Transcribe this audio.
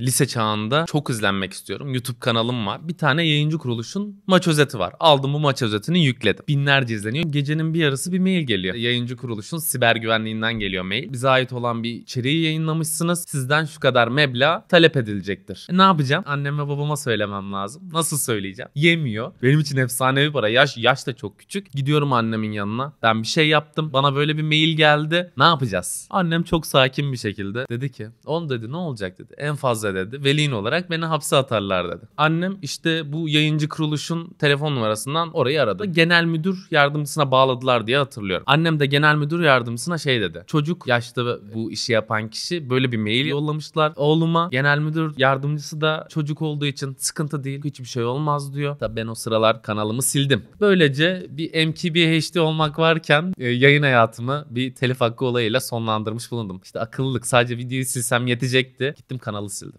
lise çağında çok izlenmek istiyorum. YouTube kanalım var. Bir tane yayıncı kuruluşun maç özeti var. Aldım bu maç özetini yükledim. Binlerce izleniyor. Gecenin bir yarısı bir mail geliyor. Yayıncı kuruluşun siber güvenliğinden geliyor mail. Bize ait olan bir içeriği yayınlamışsınız. Sizden şu kadar meblağ talep edilecektir. E, ne yapacağım? Anneme babama söylemem lazım. Nasıl söyleyeceğim? Yemiyor. Benim için efsanevi para. Yaş, yaş da çok küçük. Gidiyorum annemin yanına. Ben bir şey yaptım. Bana böyle bir mail geldi. Ne yapacağız? Annem çok sakin bir şekilde dedi ki. On dedi ne olacak dedi. En fazla ceza dedi. Velin olarak beni hapse atarlar dedi. Annem işte bu yayıncı kuruluşun telefon numarasından orayı aradı. Genel müdür yardımcısına bağladılar diye hatırlıyorum. Annem de genel müdür yardımcısına şey dedi. Çocuk yaşlı bu işi yapan kişi böyle bir mail yollamışlar. Oğluma genel müdür yardımcısı da çocuk olduğu için sıkıntı değil hiçbir şey olmaz diyor. Tabii ben o sıralar kanalımı sildim. Böylece bir MKB HD olmak varken e, yayın hayatımı bir telif hakkı olayıyla sonlandırmış bulundum. İşte akıllılık sadece videoyu silsem yetecekti. Gittim kanalı sildim.